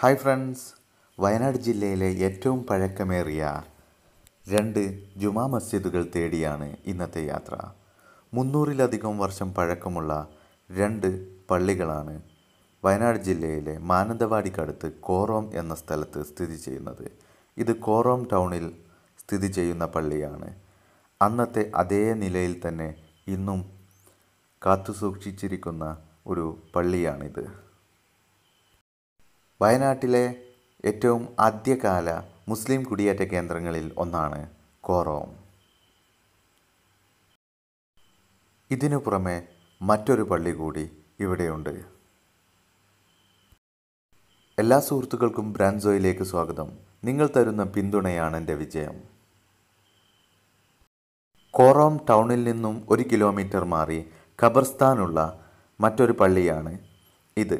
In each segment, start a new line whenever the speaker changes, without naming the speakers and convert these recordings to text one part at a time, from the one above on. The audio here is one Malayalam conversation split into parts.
ഹായ് ഫ്രണ്ട്സ് വയനാട് ജില്ലയിലെ ഏറ്റവും പഴക്കമേറിയ രണ്ട് ജുമാ മസ്ജിദുകൾ തേടിയാണ് ഇന്നത്തെ യാത്ര മുന്നൂറിലധികം വർഷം പഴക്കമുള്ള രണ്ട് പള്ളികളാണ് വയനാട് ജില്ലയിലെ മാനന്തവാടിക്കടുത്ത് കോറോം എന്ന സ്ഥലത്ത് സ്ഥിതി ചെയ്യുന്നത് ഇത് കോറോം ടൗണിൽ സ്ഥിതി ചെയ്യുന്ന പള്ളിയാണ് അന്നത്തെ അതേ നിലയിൽ തന്നെ ഇന്നും കാത്തുസൂക്ഷിച്ചിരിക്കുന്ന ഒരു പള്ളിയാണിത് വയനാട്ടിലെ ഏറ്റവും ആദ്യകാല മുസ്ലിം കുടിയേറ്റ കേന്ദ്രങ്ങളിൽ ഒന്നാണ് കോറോം ഇതിനു പുറമെ മറ്റൊരു പള്ളി കൂടി ഇവിടെയുണ്ട് എല്ലാ സുഹൃത്തുക്കൾക്കും ബ്രാൻസോയിലേക്ക് സ്വാഗതം നിങ്ങൾ തരുന്ന പിന്തുണയാണ് എൻ്റെ വിജയം കോറോം ടൗണിൽ നിന്നും ഒരു കിലോമീറ്റർ മാറി ഖബർസ്ഥാനുള്ള മറ്റൊരു പള്ളിയാണ് ഇത്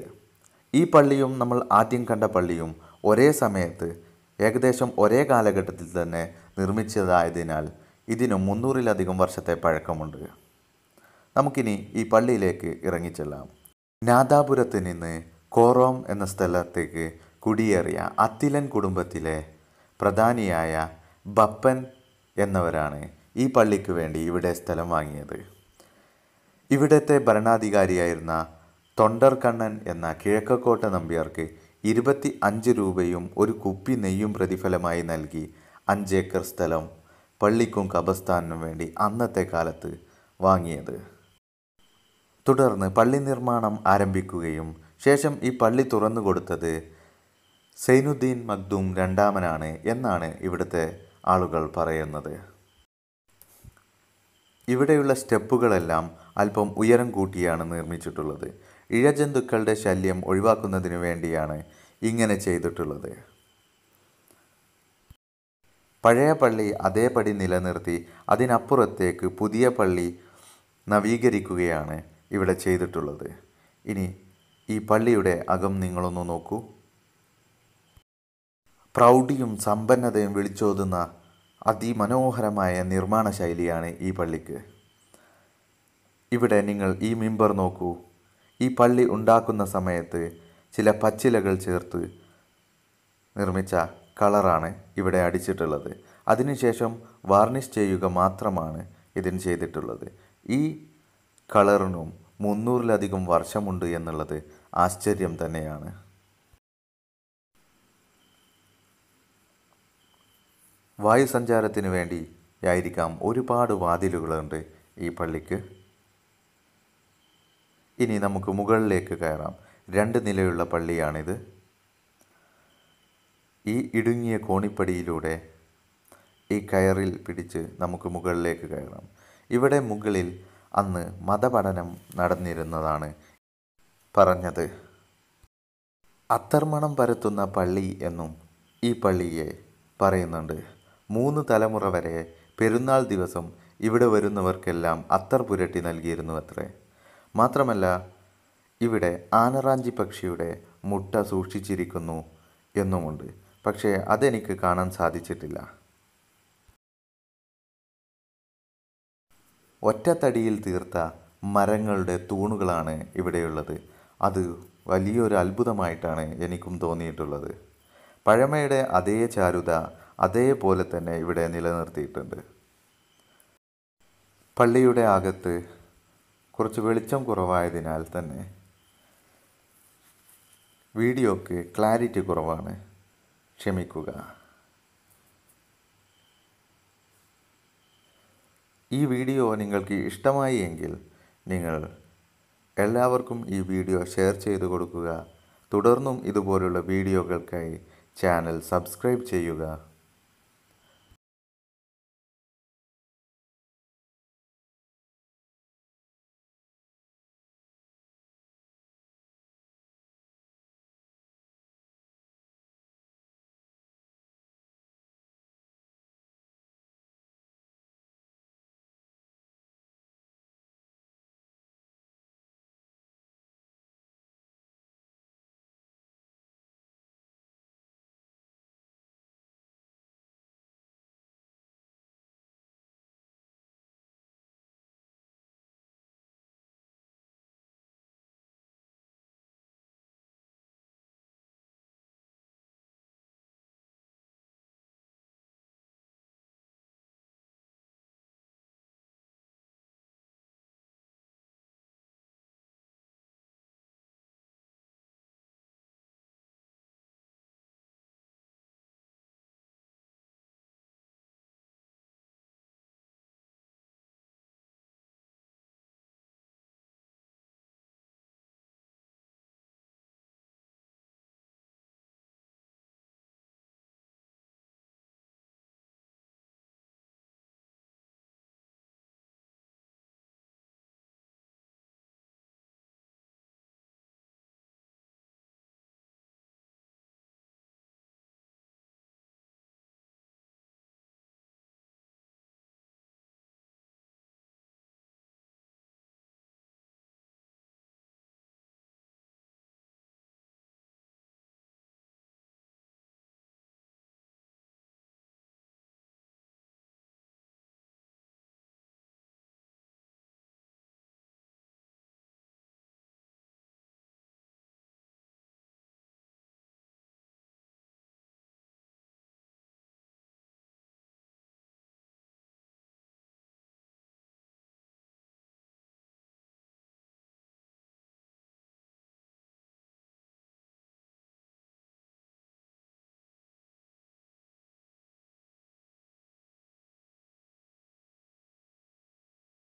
ഈ പള്ളിയും നമ്മൾ ആദ്യം കണ്ട പള്ളിയും ഒരേ സമയത്ത് ഏകദേശം ഒരേ കാലഘട്ടത്തിൽ തന്നെ നിർമ്മിച്ചതായതിനാൽ ഇതിനു മുന്നൂറിലധികം വർഷത്തെ പഴക്കമുണ്ട് നമുക്കിനി ഈ പള്ളിയിലേക്ക് ഇറങ്ങിച്ചെല്ലാം നാദാപുരത്ത് നിന്ന് കോറോം എന്ന സ്ഥലത്തേക്ക് കുടിയേറിയ അത്തിലൻ കുടുംബത്തിലെ പ്രധാനിയായ ബപ്പൻ എന്നവരാണ് ഈ പള്ളിക്ക് വേണ്ടി ഇവിടെ സ്ഥലം വാങ്ങിയത് ഇവിടത്തെ ഭരണാധികാരിയായിരുന്ന തൊണ്ടർകണ്ണൻ എന്ന കിഴക്കക്കോട്ട നമ്പ്യാർക്ക് ഇരുപത്തി അഞ്ച് രൂപയും ഒരു കുപ്പി നെയ്യും പ്രതിഫലമായി നൽകി അഞ്ചേക്കർ സ്ഥലം പള്ളിക്കും കബസ്ഥാനും വേണ്ടി അന്നത്തെ കാലത്ത് വാങ്ങിയത് തുടർന്ന് പള്ളി നിർമ്മാണം ആരംഭിക്കുകയും ശേഷം ഈ പള്ളി തുറന്നു കൊടുത്തത് സൈനുദ്ദീൻ മഖ്ദൂം രണ്ടാമനാണ് എന്നാണ് ഇവിടുത്തെ ആളുകൾ പറയുന്നത് ഇവിടെയുള്ള സ്റ്റെപ്പുകളെല്ലാം അല്പം ഉയരം കൂട്ടിയാണ് നിർമ്മിച്ചിട്ടുള്ളത് ഇഴജന്തുക്കളുടെ ശല്യം ഒഴിവാക്കുന്നതിന് വേണ്ടിയാണ് ഇങ്ങനെ ചെയ്തിട്ടുള്ളത് പഴയ പള്ളി അതേപടി നിലനിർത്തി അതിനപ്പുറത്തേക്ക് പുതിയ പള്ളി നവീകരിക്കുകയാണ് ഇവിടെ ചെയ്തിട്ടുള്ളത് ഇനി ഈ പള്ളിയുടെ അകം നിങ്ങളൊന്ന് നോക്കൂ പ്രൗഢിയും സമ്പന്നതയും വിളിച്ചോതുന്ന അതിമനോഹരമായ നിർമ്മാണ ശൈലിയാണ് ഈ പള്ളിക്ക് ഇവിടെ നിങ്ങൾ ഈ മിമ്പർ നോക്കൂ ഈ പള്ളി ഉണ്ടാക്കുന്ന സമയത്ത് ചില പച്ചിലകൾ ചേർത്ത് നിർമ്മിച്ച കളറാണ് ഇവിടെ അടിച്ചിട്ടുള്ളത് അതിനുശേഷം വാർണിഷ് ചെയ്യുക മാത്രമാണ് ഇതിന് ചെയ്തിട്ടുള്ളത് ഈ കളറിനും മുന്നൂറിലധികം വർഷമുണ്ട് എന്നുള്ളത് ആശ്ചര്യം തന്നെയാണ് വായുസഞ്ചാരത്തിന് വേണ്ടിയായിരിക്കാം ഒരുപാട് വാതിലുകളുണ്ട് ഈ പള്ളിക്ക് ഇനി നമുക്ക് മുകളിലേക്ക് കയറാം രണ്ട് നിലയുള്ള പള്ളിയാണിത് ഈ ഇടുങ്ങിയ കോണിപ്പടിയിലൂടെ ഈ കയറിൽ പിടിച്ച് നമുക്ക് മുകളിലേക്ക് കയറാം ഇവിടെ മുകളിൽ അന്ന് മതപഠനം നടന്നിരുന്നതാണ് പറഞ്ഞത് അത്തർമണം പരത്തുന്ന പള്ളി എന്നും ഈ പള്ളിയെ പറയുന്നുണ്ട് മൂന്ന് തലമുറ വരെ പെരുന്നാൾ ദിവസം ഇവിടെ വരുന്നവർക്കെല്ലാം അത്തർ പുരട്ടി നൽകിയിരുന്നു അത്രേ മാത്രമല്ല ഇവിടെ ആനറാഞ്ചി പക്ഷിയുടെ മുട്ട സൂക്ഷിച്ചിരിക്കുന്നു എന്നുമുണ്ട് പക്ഷേ അതെനിക്ക് കാണാൻ സാധിച്ചിട്ടില്ല ഒറ്റത്തടിയിൽ തീർത്ത മരങ്ങളുടെ തൂണുകളാണ് ഇവിടെയുള്ളത് അത് വലിയൊരു അത്ഭുതമായിട്ടാണ് എനിക്കും തോന്നിയിട്ടുള്ളത് പഴമയുടെ അതേ ചാരുത അതേപോലെ തന്നെ ഇവിടെ നിലനിർത്തിയിട്ടുണ്ട് പള്ളിയുടെ അകത്ത് കുറച്ച് വെളിച്ചം കുറവായതിനാൽ തന്നെ വീഡിയോക്ക് ക്ലാരിറ്റി കുറവാണ് ക്ഷമിക്കുക ഈ വീഡിയോ നിങ്ങൾക്ക് ഇഷ്ടമായി എങ്കിൽ നിങ്ങൾ എല്ലാവർക്കും ഈ വീഡിയോ ഷെയർ ചെയ്തു കൊടുക്കുക തുടർന്നും ഇതുപോലുള്ള വീഡിയോകൾക്കായി ചാനൽ സബ്സ്ക്രൈബ് ചെയ്യുക